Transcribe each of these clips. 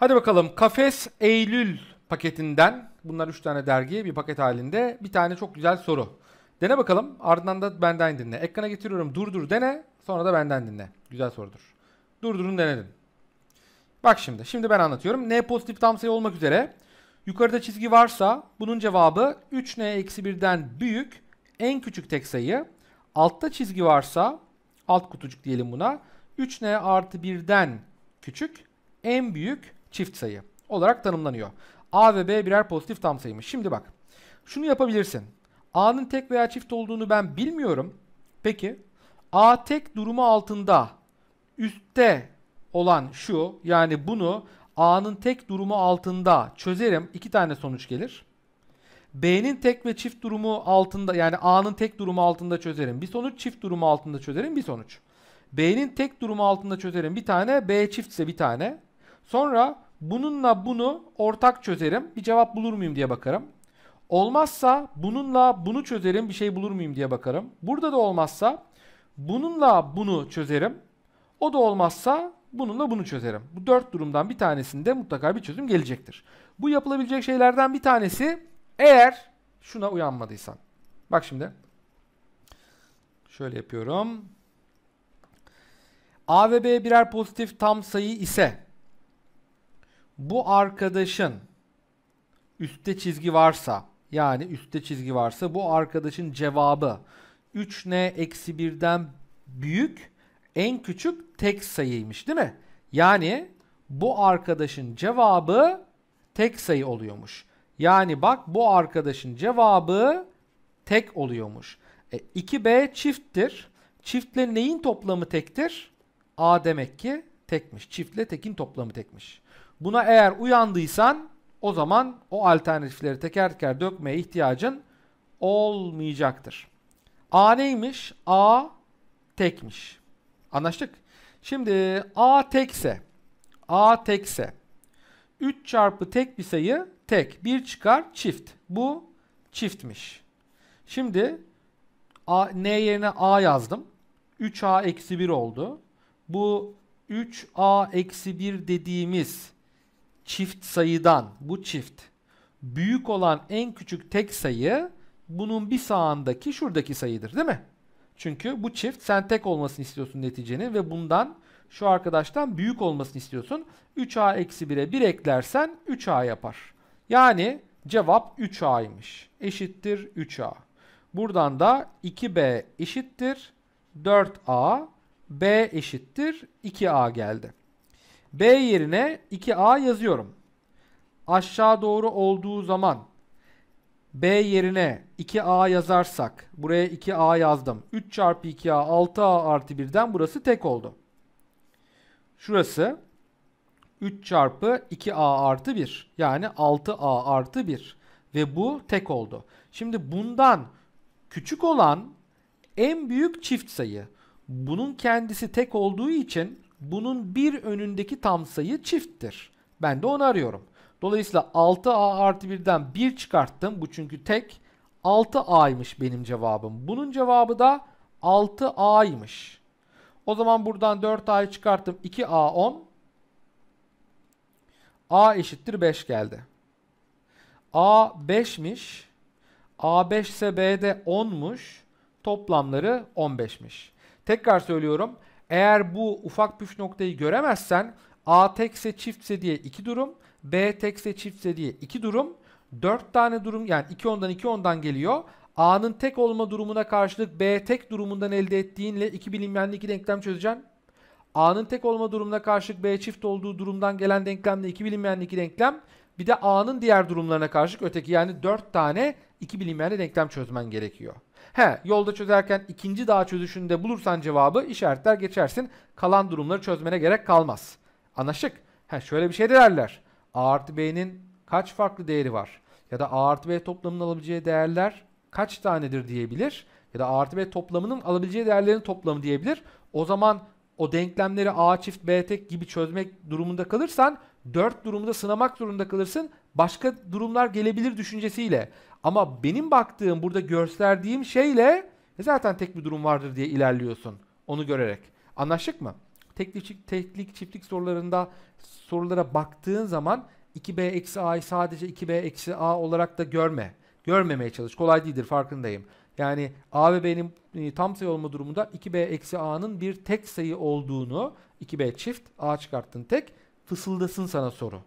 Hadi bakalım Kafes Eylül paketinden bunlar 3 tane dergi bir paket halinde bir tane çok güzel soru. Dene bakalım ardından da benden dinle. Ekrana getiriyorum durdur dene sonra da benden dinle. Güzel sorudur. Durdurun denedim. Bak şimdi şimdi ben anlatıyorum. N pozitif tam sayı olmak üzere yukarıda çizgi varsa bunun cevabı 3n-1'den eksi büyük en küçük tek sayı. Altta çizgi varsa alt kutucuk diyelim buna 3n artı 1'den küçük en büyük çift sayı olarak tanımlanıyor. A ve B birer pozitif tam sayıymış. Şimdi bak. Şunu yapabilirsin. A'nın tek veya çift olduğunu ben bilmiyorum. Peki A tek durumu altında üstte olan şu yani bunu A'nın tek durumu altında çözerim. iki tane sonuç gelir. B'nin tek ve çift durumu altında yani A'nın tek durumu altında çözerim. Bir sonuç çift durumu altında çözerim bir sonuç. B'nin tek durumu altında çözerim bir tane. B çiftse bir tane. Sonra bununla bunu ortak çözerim. Bir cevap bulur muyum diye bakarım. Olmazsa bununla bunu çözerim bir şey bulur muyum diye bakarım. Burada da olmazsa bununla bunu çözerim. O da olmazsa bununla bunu çözerim. Bu dört durumdan bir tanesinde mutlaka bir çözüm gelecektir. Bu yapılabilecek şeylerden bir tanesi eğer şuna uyanmadıysan. Bak şimdi. Şöyle yapıyorum. A ve B birer pozitif tam sayı ise bu arkadaşın üstte çizgi varsa yani üstte çizgi varsa bu arkadaşın cevabı 3n-1'den eksi büyük en küçük tek sayıymış değil mi? Yani bu arkadaşın cevabı tek sayı oluyormuş. Yani bak bu arkadaşın cevabı tek oluyormuş. E, 2b çifttir. Çiftle neyin toplamı tektir? a demek ki tekmiş. Çiftle tekin toplamı tekmiş. Buna eğer uyandıysan o zaman o alternatifleri teker teker dökmeye ihtiyacın olmayacaktır. A neymiş? A tekmiş. Anlaştık. Şimdi A tekse A tekse 3 çarpı tek bir sayı tek. 1 çıkar çift. Bu çiftmiş. Şimdi A, N yerine A yazdım. 3A eksi 1 oldu. Bu 3A eksi 1 dediğimiz çift sayıdan bu çift büyük olan en küçük tek sayı bunun bir sağındaki şuradaki sayıdır değil mi? Çünkü bu çift sen tek olmasını istiyorsun neticenin ve bundan şu arkadaştan büyük olmasını istiyorsun. 3a eksi 1'e 1 eklersen 3a yapar. Yani cevap 3a'ymış. Eşittir 3a. Buradan da 2b eşittir 4a, b eşittir 2a geldi. B yerine 2A yazıyorum. Aşağı doğru olduğu zaman B yerine 2A yazarsak buraya 2A yazdım. 3 çarpı 2A 6A artı 1'den burası tek oldu. Şurası 3 çarpı 2A artı 1 yani 6A artı 1 ve bu tek oldu. Şimdi bundan küçük olan en büyük çift sayı. Bunun kendisi tek olduğu için bunun bir önündeki tam sayı çifttir. Ben de onu arıyorum. Dolayısıyla 6a artı 1'den 1 çıkarttım. Bu çünkü tek 6a'ymış benim cevabım. Bunun cevabı da 6a'ymış. O zaman buradan 4a'yı çıkarttım. 2a 10. a eşittir 5 geldi. a 5'miş. a 5 ise b'de 10'muş. Toplamları 15'miş. Tekrar söylüyorum. Eğer bu ufak püf noktayı göremezsen A tekse çiftse diye iki durum. B tekse çiftse diye iki durum. dört tane durum yani iki ondan iki ondan geliyor. A'nın tek olma durumuna karşılık B tek durumundan elde ettiğinle iki bilinmeyenli iki denklem çözeceksin. A'nın tek olma durumuna karşılık B çift olduğu durumdan gelen denklemle iki bilinmeyenli iki denklem bir de A'nın diğer durumlarına karşılık öteki yani 4 tane iki bilinmeyenli denklem çözmen gerekiyor. He yolda çözerken ikinci dağ çözüşünde bulursan cevabı işaretler geçersin. Kalan durumları çözmene gerek kalmaz. Anlaşık. He şöyle bir şey derler. A artı B'nin kaç farklı değeri var? Ya da A artı B toplamının alabileceği değerler kaç tanedir diyebilir. Ya da A artı B toplamının alabileceği değerlerin toplamı diyebilir. O zaman o denklemleri A çift B tek gibi çözmek durumunda kalırsan dört durumda sınamak zorunda kalırsın. Başka durumlar gelebilir düşüncesiyle. Ama benim baktığım burada gösterdiğim şeyle e zaten tek bir durum vardır diye ilerliyorsun. Onu görerek. Anlaştık mı? Teklik, teklik çiftlik sorularında sorulara baktığın zaman 2B eksi A'yı sadece 2B eksi A olarak da görme. Görmemeye çalış. Kolay değildir farkındayım. Yani A ve B'nin e, tam sayı olma durumunda 2B eksi A'nın bir tek sayı olduğunu 2B çift A çıkarttın tek fısıldasın sana soru.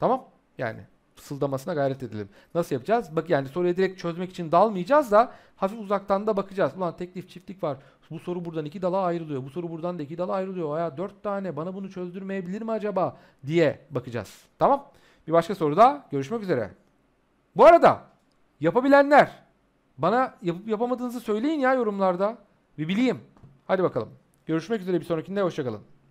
Tamam? Yani fısıldamasına gayret edelim. Nasıl yapacağız? Bak yani soruya direkt çözmek için dalmayacağız da hafif uzaktan da bakacağız. Ulan teklif çiftlik var. Bu soru buradan iki dala ayrılıyor. Bu soru buradan da iki dala ayrılıyor. Aya dört tane bana bunu çözdürmeyebilir mi acaba diye bakacağız. Tamam. Bir başka soruda görüşmek üzere. Bu arada yapabilenler bana yapıp yapamadığınızı söyleyin ya yorumlarda. Bir bileyim. Hadi bakalım. Görüşmek üzere bir sonrakinde. Hoşçakalın.